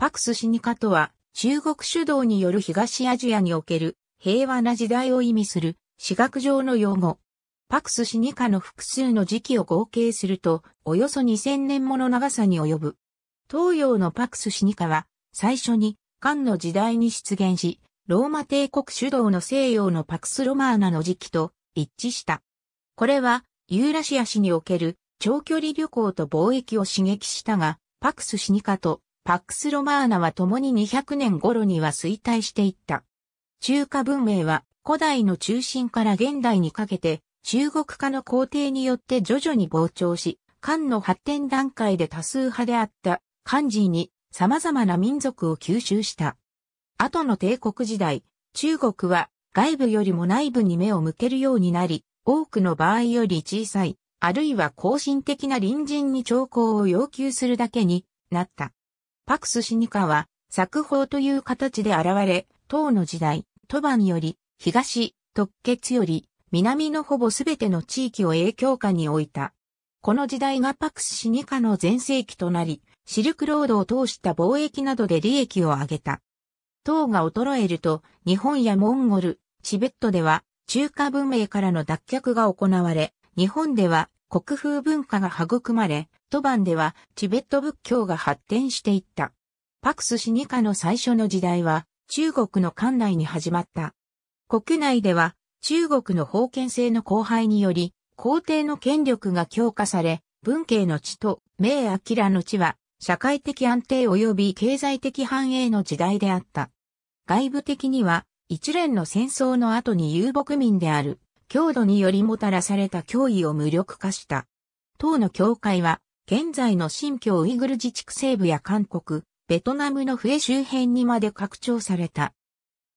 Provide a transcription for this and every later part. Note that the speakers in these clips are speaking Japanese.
パクスシニカとは、中国主導による東アジアにおける平和な時代を意味する私学上の用語。パクスシニカの複数の時期を合計すると、およそ2000年もの長さに及ぶ。東洋のパクスシニカは、最初に漢の時代に出現し、ローマ帝国主導の西洋のパクスロマーナの時期と一致した。これは、ユーラシア市における長距離旅行と貿易を刺激したが、パクスシニカとパックスロマーナは共に200年頃には衰退していった。中華文明は古代の中心から現代にかけて中国化の皇帝によって徐々に膨張し、漢の発展段階で多数派であった漢人に様々な民族を吸収した。後の帝国時代、中国は外部よりも内部に目を向けるようになり、多くの場合より小さい、あるいは後進的な隣人に兆候を要求するだけになった。パクス・シニカは、作法という形で現れ、唐の時代、トバンより、東、特決より、南のほぼすべての地域を影響下に置いた。この時代がパクス・シニカの前世紀となり、シルクロードを通した貿易などで利益を上げた。唐が衰えると、日本やモンゴル、チベットでは、中華文明からの脱却が行われ、日本では国風文化が育まれ、都番ではチベット仏教が発展していった。パクスシニカの最初の時代は中国の管内に始まった。国内では中国の封建制の荒廃により、皇帝の権力が強化され、文系の地と明明の地は社会的安定及び経済的繁栄の時代であった。外部的には一連の戦争の後に遊牧民である強度によりもたらされた脅威を無力化した。党の教会は、現在の新疆ウイグル自治区西部や韓国、ベトナムの笛周辺にまで拡張された。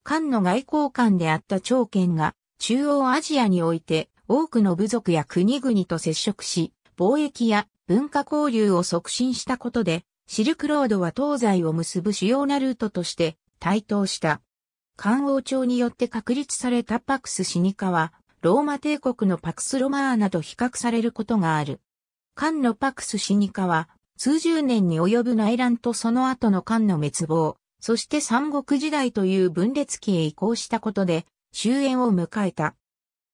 韓の外交官であった長剣が、中央アジアにおいて多くの部族や国々と接触し、貿易や文化交流を促進したことで、シルクロードは東西を結ぶ主要なルートとして台頭した。漢王朝によって確立されたパクス死にかは、ローマ帝国のパクスロマーナと比較されることがある。漢のパクスシニカは、数十年に及ぶ内乱とその後の漢の滅亡、そして三国時代という分裂期へ移行したことで、終焉を迎えた。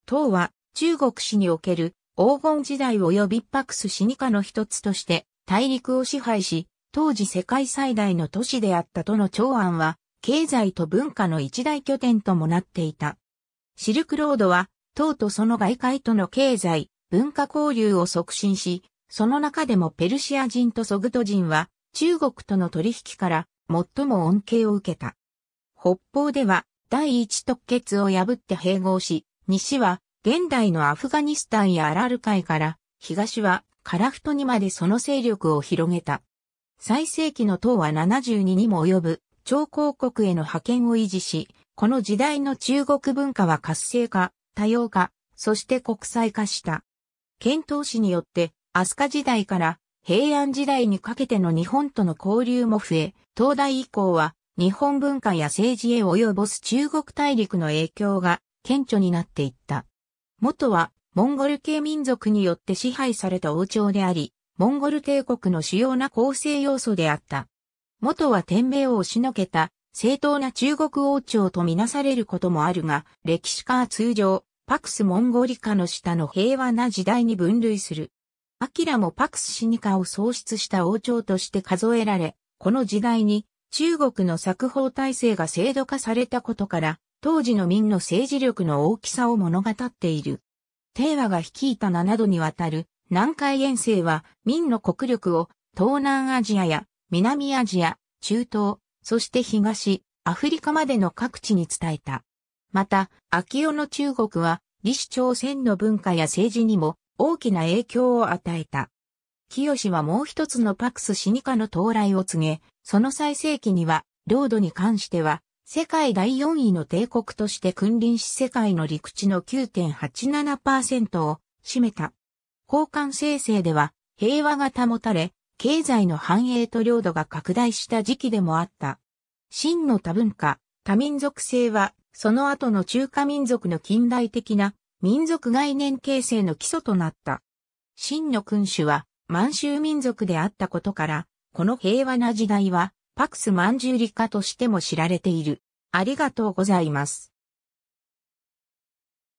唐は、中国史における黄金時代及びパクスシニカの一つとして、大陸を支配し、当時世界最大の都市であったとの長安は、経済と文化の一大拠点ともなっていた。シルクロードは党とその外界との経済、文化交流を促進し、その中でもペルシア人とソグト人は中国との取引から最も恩恵を受けた。北方では第一特決を破って併合し、西は現代のアフガニスタンやアラル海から、東はカラフトにまでその勢力を広げた。最盛期の党は72にも及ぶ超広国への派遣を維持し、この時代の中国文化は活性化、多様化、そして国際化した。遣唐使によって、飛鳥時代から平安時代にかけての日本との交流も増え、東大以降は日本文化や政治へ及ぼす中国大陸の影響が顕著になっていった。元はモンゴル系民族によって支配された王朝であり、モンゴル帝国の主要な構成要素であった。元は天命を押しのけた正当な中国王朝とみなされることもあるが、歴史家は通常、パクス・モンゴリカの下の平和な時代に分類する。アキラもパクス・シニカを創出した王朝として数えられ、この時代に中国の作法体制が制度化されたことから、当時の民の政治力の大きさを物語っている。帝和が率いた7度にわたる南海遠征は民の国力を東南アジアや南アジア、中東、そして東、アフリカまでの各地に伝えた。また、秋代の中国は、李氏朝鮮の文化や政治にも大きな影響を与えた。清はもう一つのパクス・死にかの到来を告げ、その最盛期には、領土に関しては、世界第4位の帝国として君臨し世界の陸地の9.87%を占めた。交換生成では平和が保たれ、経済の繁栄と領土が拡大した時期でもあった。真の多文化、多民族性は、その後の中華民族の近代的な民族概念形成の基礎となった。真の君主は満州民族であったことから、この平和な時代はパクス満州理科としても知られている。ありがとうございます。